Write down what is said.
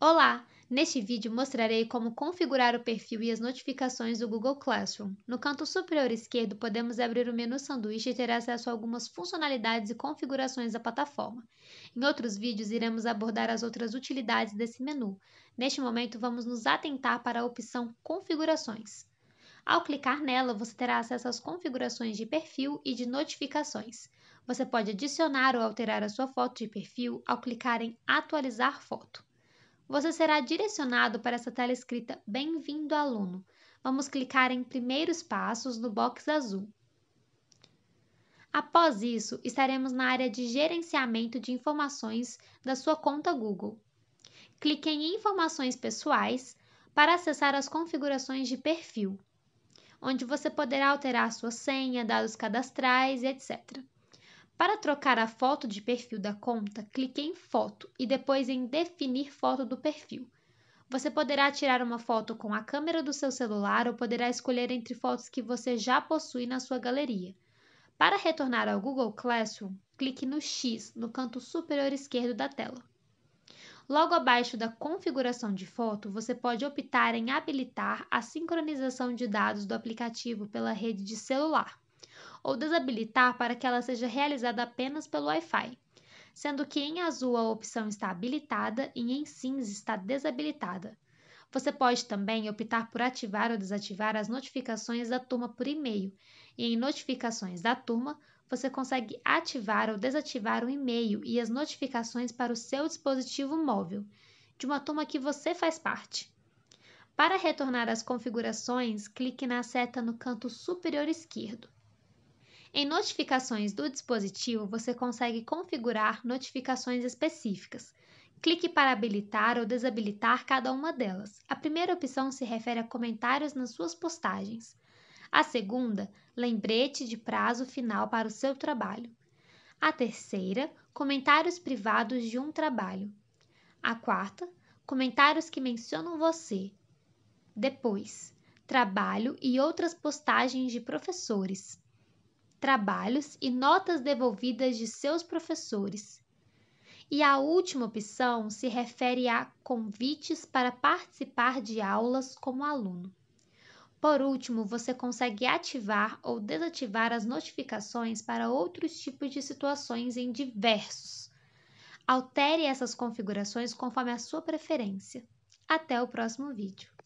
Olá! Neste vídeo mostrarei como configurar o perfil e as notificações do Google Classroom. No canto superior esquerdo, podemos abrir o menu sanduíche e ter acesso a algumas funcionalidades e configurações da plataforma. Em outros vídeos, iremos abordar as outras utilidades desse menu. Neste momento, vamos nos atentar para a opção Configurações. Ao clicar nela, você terá acesso às configurações de perfil e de notificações. Você pode adicionar ou alterar a sua foto de perfil ao clicar em Atualizar foto. Você será direcionado para essa tela escrita Bem-vindo, aluno. Vamos clicar em Primeiros Passos no box azul. Após isso, estaremos na área de Gerenciamento de Informações da sua conta Google. Clique em Informações Pessoais para acessar as configurações de perfil, onde você poderá alterar sua senha, dados cadastrais, etc. Para trocar a foto de perfil da conta, clique em Foto e depois em Definir foto do perfil. Você poderá tirar uma foto com a câmera do seu celular ou poderá escolher entre fotos que você já possui na sua galeria. Para retornar ao Google Classroom, clique no X no canto superior esquerdo da tela. Logo abaixo da configuração de foto, você pode optar em habilitar a sincronização de dados do aplicativo pela rede de celular ou desabilitar para que ela seja realizada apenas pelo Wi-Fi, sendo que em azul a opção está habilitada e em cinza está desabilitada. Você pode também optar por ativar ou desativar as notificações da turma por e-mail, e em notificações da turma você consegue ativar ou desativar o e-mail e as notificações para o seu dispositivo móvel, de uma turma que você faz parte. Para retornar às configurações, clique na seta no canto superior esquerdo. Em notificações do dispositivo, você consegue configurar notificações específicas. Clique para habilitar ou desabilitar cada uma delas. A primeira opção se refere a comentários nas suas postagens. A segunda, lembrete de prazo final para o seu trabalho. A terceira, comentários privados de um trabalho. A quarta, comentários que mencionam você. Depois, trabalho e outras postagens de professores trabalhos e notas devolvidas de seus professores. E a última opção se refere a convites para participar de aulas como aluno. Por último, você consegue ativar ou desativar as notificações para outros tipos de situações em diversos. Altere essas configurações conforme a sua preferência. Até o próximo vídeo.